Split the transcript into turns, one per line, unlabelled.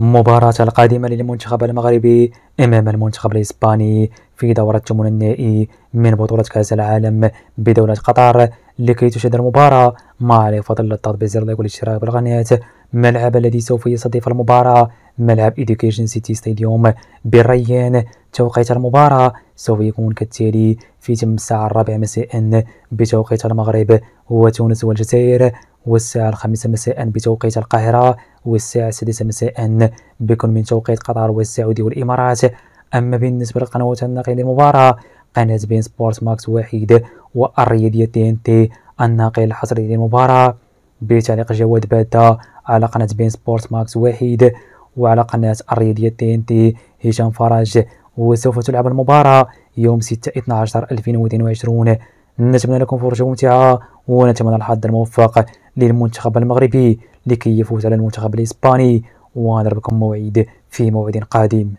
مباراة القادمة للمنتخب المغربي أمام المنتخب الإسباني في دورة الثمن النهائي من بطولة كأس العالم بدولة قطر لكي تشاهد المباراة مع عليه فضل التطبيق بزر لايك والاشتراك بالقناة ملعب الذي سوف يستضيف المباراة ملعب إيديوكيشن سيتي ستاديوم بالريان توقيت المباراة سوف يكون كالتالي في تم الساعة الرابعة مساء بتوقيت المغرب وتونس والجزائر والساعة الخامسة مساء بتوقيت القاهرة والساعة السادسة مساء بكل من توقيت قطر والسعودية والإمارات أما بالنسبة للقنوات الناقلة للمباراة قناة بين سبورت ماكس واحد والرياضية تي ان تي الناقل الحصري للمباراة بتعليق جواد باتا على قناة بين سبورت ماكس واحد وعلى قناة الرياضية تي ان تي هشام فرج وسوف تلعب المباراة يوم 6 12 2022 نتمنى لكم فرجة ممتعة ونتمنى الحظ الموفق للمنتخب المغربي لكي يفوز على المنتخب الإسباني ونضربكم موعد في موعد قادم